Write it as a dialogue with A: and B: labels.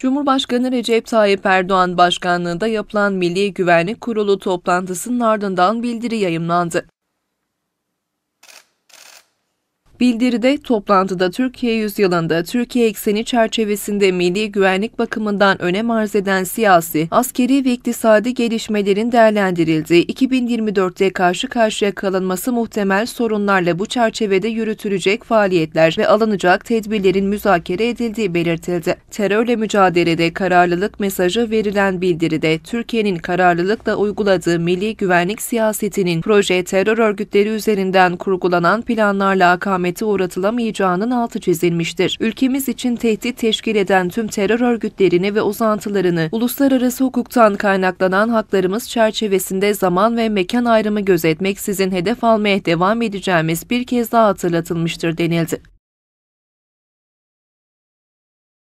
A: Cumhurbaşkanı Recep Tayyip Erdoğan başkanlığında yapılan Milli Güvenlik Kurulu toplantısının ardından bildiri yayımlandı. Bildiride toplantıda Türkiye yüzyılında Türkiye ekseni çerçevesinde milli güvenlik bakımından önem arz eden siyasi, askeri ve iktisadi gelişmelerin değerlendirildiği 2024'te karşı karşıya kalınması muhtemel sorunlarla bu çerçevede yürütülecek faaliyetler ve alınacak tedbirlerin müzakere edildiği belirtildi. Terörle mücadelede kararlılık mesajı verilen bildiride Türkiye'nin kararlılıkla uyguladığı milli güvenlik siyasetinin proje terör örgütleri üzerinden kurgulanan planlarla akamet akamete uğratılamayacağının altı çizilmiştir. Ülkemiz için tehdit teşkil eden tüm terör örgütlerini ve uzantılarını uluslararası hukuktan kaynaklanan haklarımız çerçevesinde zaman ve mekan ayrımı gözetmeksizin hedef almaya devam edeceğimiz bir kez daha hatırlatılmıştır denildi.